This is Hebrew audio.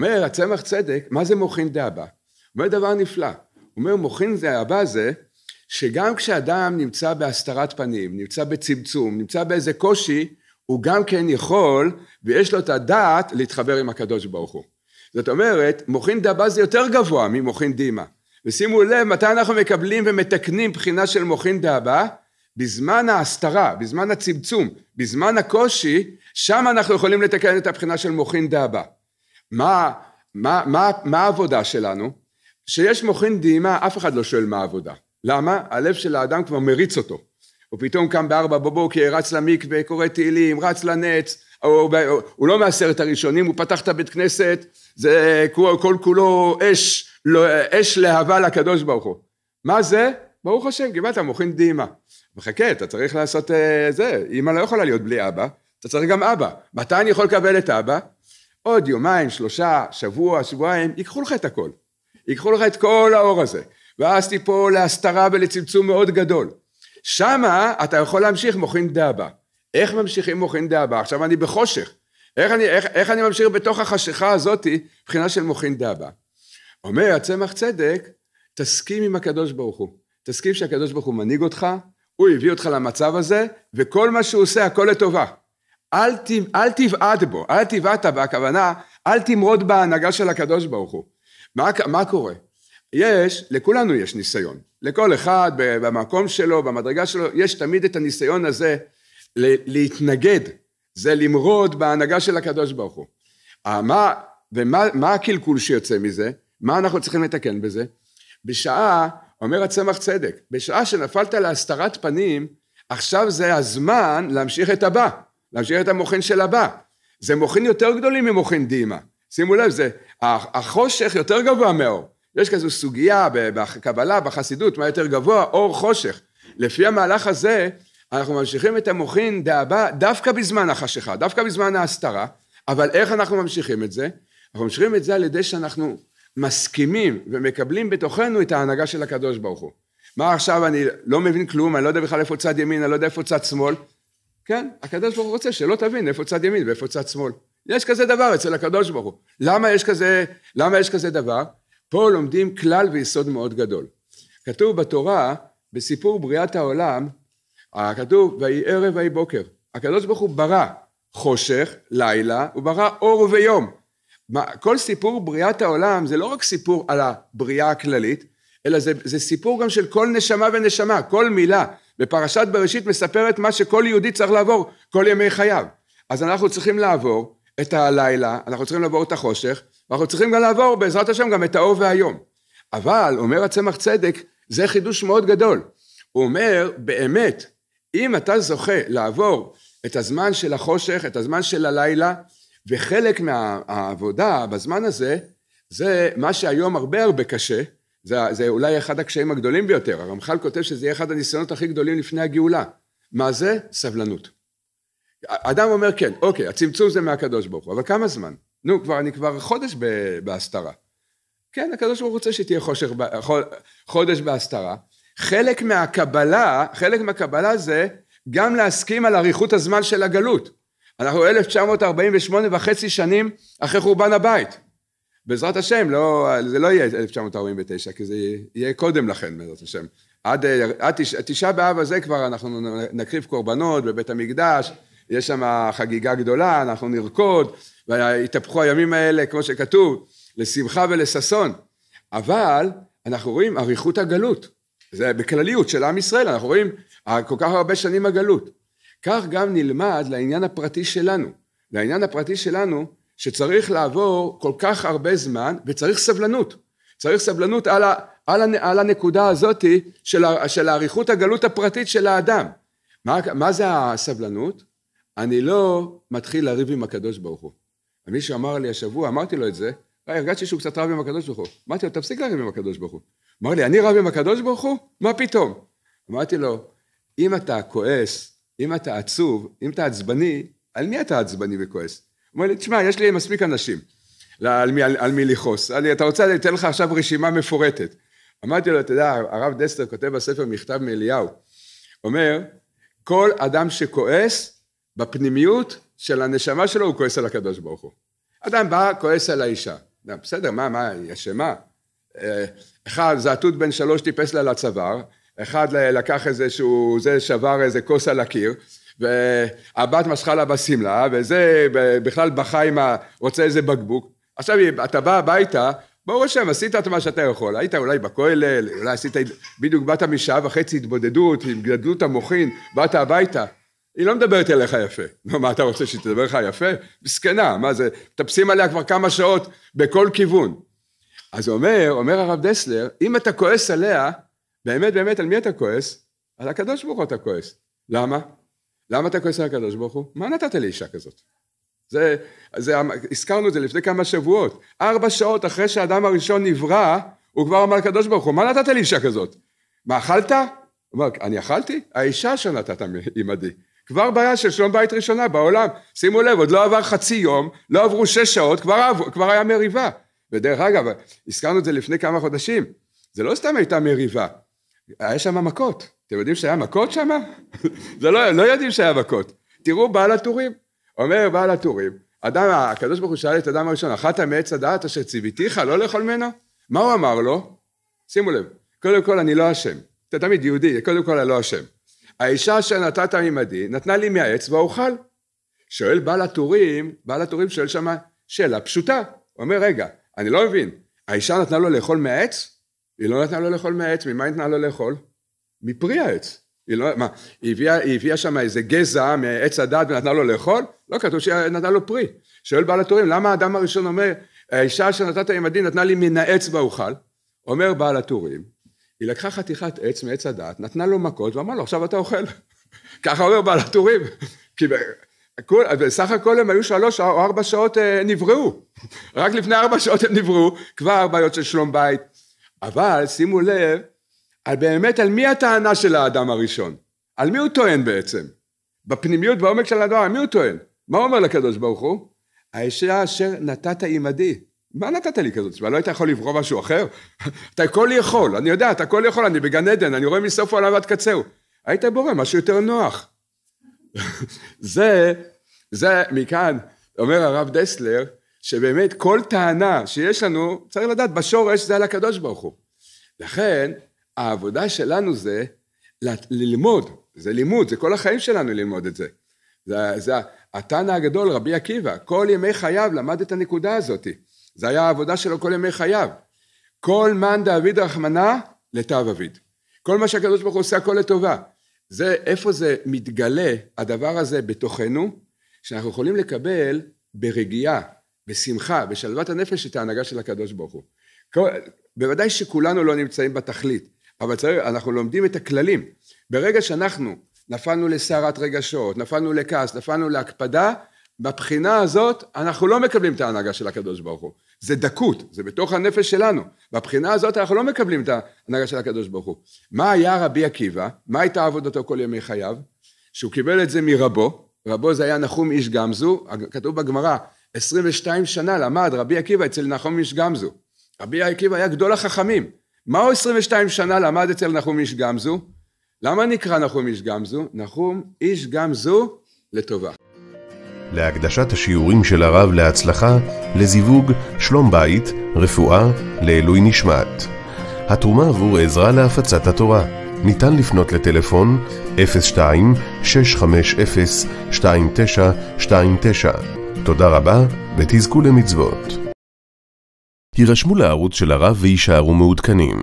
אומר הצמח צדק, מה זה מוחין דאבא? אומר דבר נפלא, הוא אומר מוחין דאבא זה שגם כשאדם נמצא בהסתרת פנים, נמצא בצמצום, נמצא באיזה קושי, הוא גם כן יכול, ויש לו את הדעת, להתחבר עם הקדוש ברוך הוא. זאת אומרת, מוחין דאבא זה יותר גבוה ממוחין דימה. ושימו לב, מתי אנחנו מקבלים ומתקנים בחינה של מוחין דאבא? בזמן ההסתרה, בזמן הצמצום, בזמן הקושי, שם אנחנו יכולים לתקן את הבחינה של מוחין דאבא. מה, מה, מה, מה העבודה שלנו? כשיש מוחין דהימה, אף אחד לא שואל מה העבודה. למה? הלב של האדם כבר מריץ אותו. הוא פתאום קם בארבע בבוקר, רץ למקווה, קורא תהילים, רץ לנץ, הוא, הוא, הוא לא מעשרת הראשונים, הוא פתח את הבית כנסת, זה כל, כל כולו אש, לא, אש להבה לקדוש ברוך הוא. מה זה? ברוך השם, קיבלת מוחין דהימה. מחכה, אתה צריך לעשות אה, זה, אימא לא יכולה להיות בלי אבא, אתה צריך גם אבא. מתי אני יכול לקבל את אבא? עוד יומיים, שלושה, שבוע, שבועיים, ייקחו לך את הכל. ייקחו לך את כל האור הזה, ואז תיפול להסתרה ולצמצום מאוד גדול. שמה אתה יכול להמשיך מוחין דאבה. איך ממשיכים מוחין דאבה? עכשיו אני בחושך. איך אני, איך, איך אני ממשיך בתוך החשיכה הזאתי, מבחינה של מוחין דאבה? אומר הצמח צדק, תסכים עם הקדוש ברוך הוא. תסכים שהקדוש ברוך הוא מנהיג אותך, הוא הביא אותך למצב הזה, וכל מה שהוא עושה, הכל לטובה. אל, ת, אל תבעט בו, אל תבעט בה, הכוונה, אל תמרוד בהנהגה של הקדוש ברוך הוא. מה, מה קורה? יש, לכולנו יש ניסיון. לכל אחד במקום שלו, במדרגה שלו, יש תמיד את הניסיון הזה להתנגד, זה למרוד בהנהגה של הקדוש ברוך הוא. אה, מה, ומה הקלקול שיוצא מזה? מה אנחנו צריכים לתקן בזה? בשעה, אומר הצמח צדק, בשעה שנפלת להסתרת פנים, עכשיו זה הזמן להמשיך את הבא. להשאיר את המוחין של הבא. זה מוחין יותר גדולים ממוחין דימה. שימו לב, זה, החושך יותר גבוה מאור. יש כזו סוגיה בקבלה, בחסידות, מה יותר גבוה, אור חושך. לפי המהלך הזה, אנחנו ממשיכים את המוחין דהבא דווקא בזמן החשיכה, דווקא בזמן ההסתרה, אבל איך אנחנו ממשיכים את זה? אנחנו ממשיכים את זה על ידי שאנחנו מסכימים ומקבלים בתוכנו את ההנהגה של הקדוש ברוך הוא. מה עכשיו, אני לא מבין כלום, אני לא יודע בכלל איפה צד ימין, אני לא יודע איפה צד שמאל, כן, הקדוש ברוך הוא רוצה שלא תבין איפה צד ימין ואיפה צד שמאל. יש כזה דבר אצל הקדוש ברוך הוא. למה יש כזה, למה יש כזה דבר? פה לומדים כלל ויסוד מאוד גדול. כתוב בתורה, בסיפור בריאת העולם, כתוב, ויהי ערב ויהי בוקר. הקדוש ברוך הוא ברא חושך, לילה, הוא ברא אור ויום. מה, כל סיפור בריאת העולם זה לא רק סיפור על הבריאה הכללית, אלא זה, זה סיפור גם של כל נשמה ונשמה, כל מילה, ופרשת בראשית מספרת מה שכל יהודי צריך לעבור כל ימי חייו. אז אנחנו צריכים לעבור את הלילה, אנחנו צריכים לעבור את החושך, ואנחנו צריכים גם לעבור בעזרת השם גם את האור והיום. אבל אומר הצמח צדק, זה חידוש מאוד גדול. הוא אומר, באמת, אם אתה זוכה לעבור את הזמן של החושך, את הזמן של הלילה, וחלק מהעבודה בזמן הזה, זה מה שהיום הרבה הרבה קשה, זה, זה אולי אחד הקשיים הגדולים ביותר, הרמח"ל כותב שזה יהיה אחד הניסיונות הכי גדולים לפני הגאולה. מה זה? סבלנות. אדם אומר כן, אוקיי, הצמצום זה מהקדוש ברוך הוא, אבל כמה זמן? נו, כבר, אני כבר חודש בהסתרה. כן, הקדוש ברוך הוא רוצה שתהיה חושך, חודש בהסתרה. חלק מהקבלה, חלק מהקבלה זה גם להסכים על אריכות הזמן של הגלות. אנחנו 1948 וחצי שנים אחרי חורבן הבית. בעזרת השם, לא, זה לא יהיה 1949, כי זה יהיה קודם לכן, בעזרת השם. עד, אה, עד תש, תשעה באב הזה כבר אנחנו נקריב קורבנות בבית המקדש, יש שם חגיגה גדולה, אנחנו נרקוד, והתהפכו הימים האלה, כמו שכתוב, לשמחה ולששון. אבל אנחנו רואים אריכות הגלות, זה בכלליות של עם ישראל, אנחנו רואים כל כך הרבה שנים הגלות. כך גם נלמד לעניין הפרטי שלנו. לעניין הפרטי שלנו, שצריך לעבור כל כך הרבה זמן וצריך סבלנות. צריך סבלנות על, ה, על, ה, על הנקודה הזאת של, ה, של האריכות הגלות הפרטית של האדם. מה, מה זה הסבלנות? אני לא מתחיל לריב עם הקדוש ברוך הוא. מישהו אמר לי השבוע, אמרתי לו את זה, אה, הרגשתי שהוא קצת רב עם הקדוש ברוך הוא. אמרתי לו, תפסיק לריב עם הקדוש ברוך הוא. אמר לי, אני רב עם הקדוש ברוך הוא? מה פתאום? אמרתי לו, אם אתה כועס, אם אתה עצוב, אם אתה עצבני, על מי אתה עצבני וכועס? אומר לי, תשמע, יש לי מספיק אנשים על מי, על, על מי לכעוס. אתה רוצה, אני אתן לך עכשיו רשימה מפורטת. אמרתי לו, אתה יודע, הרב דסטר כותב בספר מכתב מאליהו, אומר, כל אדם שכועס, בפנימיות של הנשמה שלו, הוא כועס על הקדוש ברוך הוא. אדם בא, כועס על האישה. בסדר, מה, מה, היא אשמה? אה, אחד, זעתות בן שלוש טיפס לה לצוואר, אחד לקח איזה שהוא, זה שבר איזה כוס על הקיר, והבת משכה לה בשמלה, וזה בכלל בכה עם ה... רוצה איזה בקבוק. עכשיו, אתה בא הביתה, ברור השם, עשית את מה שאתה יכול. היית אולי בכולל, אולי עשית... בדיוק באת משעה וחצי התבודדות, עם גדלות המוחין, באת הביתה. היא לא מדברת אליך יפה. נו, לא, מה אתה רוצה שהיא תדבר לך יפה? מסכנה, מה זה? מטפסים עליה כבר כמה שעות בכל כיוון. אז אומר, אומר הרב דסלר, אם אתה כועס עליה, באמת באמת על מי אתה כועס? על הקדוש ברוך הוא אתה כועס. למה? למה אתה כועס על הקדוש ברוך הוא? מה נתת לאישה כזאת? זה, זה, הזכרנו את זה לפני כמה שבועות. ארבע שעות אחרי שהאדם הראשון נברא, הוא כבר אמר לקדוש ברוך הוא, מה נתת לאישה כזאת? מה, אכלת? הוא אמר, אני אכלתי? האישה שנתת נתת עימדי. כבר בעיה של שלום בית ראשונה בעולם. שימו לב, עוד לא עבר חצי יום, לא עברו שש שעות, כבר, עבר, כבר היה מריבה. ודרך אגב, הזכרנו את זה לפני כמה חודשים, זה לא סתם הייתה מריבה, היה שם מכות. אתם יודעים שהיה מכות שם? זה לא, לא יודעים שהיה מכות. תראו בעל הטורים. אומר בעל הטורים, אדם, הקדוש ברוך הוא שאל את האדם הראשון, אכלת מעץ הדעת אשר ציוויתיך, לא לאכול ממנו? מה הוא אמר לו? שימו לב, קודם כל אני לא אשם. אתה תמיד יהודי, קודם כל אני לא אשם. האישה שנתת נתת עמדי, נתנה לי מהעץ והאוכל. שואל בעל הטורים, בעל הטורים שואל שמה שאלה פשוטה. הוא אומר, רגע, אני לא מבין, האישה נתנה לו לאכול מהעץ? היא לא נתנה לו לאכול מהעץ, ממה היא נתנה לו לאכול? מפרי העץ. היא לא, מה, היא הביאה, היא הביאה שם איזה גזע מעץ הדת ונתנה לו לאכול? לא, כתוב שהיא נתנה לו פרי. שואל בעל התורים, למה האדם הראשון אומר, האישה שנתת עם הדין נתנה לי מן העץ באוכל? אומר בעל התורים, היא לקחה חתיכת עץ מעץ הדת, נתנה לו מכות ואמרה לו, עכשיו אתה אוכל. ככה אומר בעל התורים. כי בסך הכל הם היו שלוש או ארבע שעות אה, נבראו. רק לפני ארבע שעות הם נבראו, כבר בעיות של שלום בית. אבל שימו לב, על באמת, על מי הטענה של האדם הראשון? על מי הוא טוען בעצם? בפנימיות, בעומק של הדבר, על מי הוא טוען? מה הוא אומר לקדוש ברוך הוא? האישה אשר נתת עימדי. מה נתת לי כזאת? מה, לא היית יכול לברוא משהו אחר? אתה הכל יכול, אני יודע, אתה הכל יכול, אני בגן עדן, אני רואה מסוף העולם עד קצהו. היית בורא משהו יותר נוח. זה, זה מכאן, אומר הרב דסלר, שבאמת כל טענה שיש לנו, צריך לדעת, בשורש זה על הקדוש ברוך הוא. לכן, העבודה שלנו זה ללמוד, זה לימוד, זה כל החיים שלנו ללמוד את זה. זה, זה התנא הגדול, רבי עקיבא, כל ימי חייו למד את הנקודה הזאת. זה היה העבודה שלו כל ימי חייו. כל מאן דאביד רחמנא לתו אביד. כל מה שהקדוש ברוך הוא עושה הכל לטובה. זה, איפה זה מתגלה, הדבר הזה בתוכנו, שאנחנו יכולים לקבל ברגיעה, בשמחה, בשלוות הנפש את ההנהגה של הקדוש ברוך הוא. כל, בוודאי שכולנו לא נמצאים בתכלית. אבל צריך, אנחנו לומדים את הכללים. ברגע שאנחנו נפלנו לסערת רגשות, נפלנו לכעס, נפלנו להקפדה, בבחינה הזאת אנחנו לא מקבלים את ההנהגה של הקדוש ברוך הוא. זה דקות, זה בתוך הנפש שלנו. בבחינה הזאת אנחנו לא מקבלים את ההנהגה של הקדוש ברוך הוא. מה היה רבי עקיבא? מה הייתה עבודתו כל ימי חייו? שהוא קיבל את זה מרבו, רבו זה היה נחום איש גמזו, כתוב בגמרא, 22 שנה למד רבי עקיבא אצל נחום איש גמזו. רבי עקיבא היה גדול החכמים, מה הוא 22 שנה למד אצל נחום איש גמזו? למה נקרא נחום איש גמזו? נחום איש גמזו לטובה. להקדשת השיעורים של הרב להצלחה, לזיווג, שלום בית, רפואה, לעילוי נשמעת. התרומה עבור עזרה להפצת התורה. ניתן לפנות לטלפון 026502929. תודה רבה ותזכו למצוות. יירשמו לערוץ של הרב ויישארו מעודכנים.